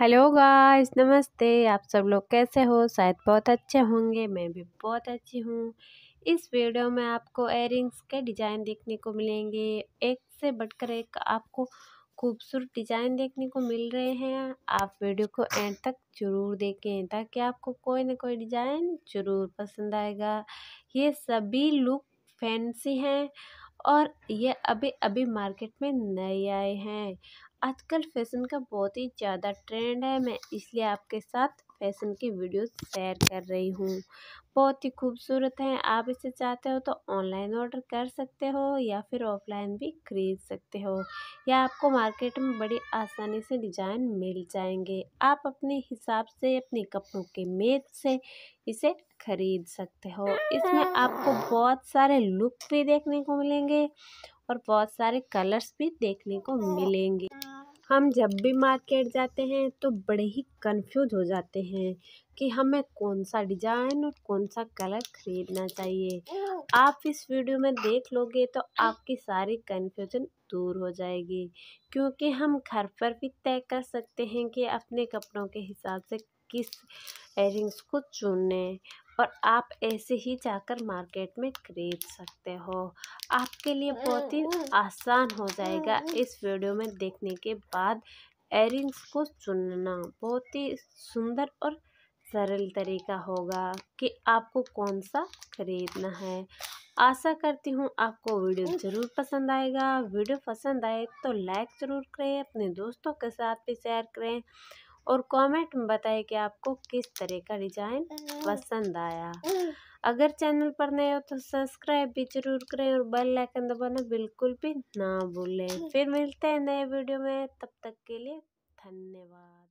Hello guys नमस्ते आप सब लोग कैसे हो शायद बहुत अच्छे होंगे मैं भी बहुत अच्छी हूँ इस वीडियो में आपको एयरिंग्स के डिज़ाइन देखने को मिलेंगे एक से बढ़कर एक आपको खूबसूरत डिज़ाइन देखने को मिल रहे हैं आप वीडियो को एंड तक जरूर देखें ताकि आपको कोई ना कोई डिज़ाइन ज़रूर पसंद आएगा ये सभी लुक फैंसी हैं और ये अभी अभी मार्केट में नए आए हैं आजकल फैशन का बहुत ही ज़्यादा ट्रेंड है मैं इसलिए आपके साथ फैशन की वीडियो शेयर कर रही हूँ बहुत ही खूबसूरत हैं आप इसे चाहते हो तो ऑनलाइन ऑर्डर कर सकते हो या फिर ऑफलाइन भी खरीद सकते हो या आपको मार्केट में बड़ी आसानी से डिज़ाइन मिल जाएंगे आप अपने हिसाब से अपने कपड़ों के मेज से इसे खरीद सकते हो इसमें आपको बहुत सारे लुक भी देखने को मिलेंगे और बहुत सारे कलर्स भी देखने को मिलेंगे हम जब भी मार्केट जाते हैं तो बड़े ही कन्फ्यूज हो जाते हैं कि हमें कौन सा डिज़ाइन और कौन सा कलर ख़रीदना चाहिए आप इस वीडियो में देख लोगे तो आपकी सारी कन्फ्यूजन दूर हो जाएगी क्योंकि हम घर पर भी तय कर सकते हैं कि अपने कपड़ों के हिसाब से किस एयरिंग्स को चुनने और आप ऐसे ही जाकर मार्केट में खरीद सकते हो आपके लिए बहुत ही हम्म, हम्म। आसान हो जाएगा हम्म, इस वीडियो में देखने के बाद एयरिंग्स को चुनना बहुत ही सुंदर और सरल तरीका होगा कि आपको कौन सा खरीदना है आशा करती हूँ आपको वीडियो ज़रूर पसंद आएगा वीडियो पसंद आए तो लाइक ज़रूर करें अपने दोस्तों के साथ भी शेयर करें और कमेंट में बताएं कि आपको किस तरह का डिज़ाइन हम्म। पसंद आया हम्म। अगर चैनल पर नए हो तो सब्सक्राइब भी जरूर करें और बेल आइकन दबाना बिल्कुल भी ना भूलें हम्म। फिर मिलते हैं नए वीडियो में तब तक के लिए धन्यवाद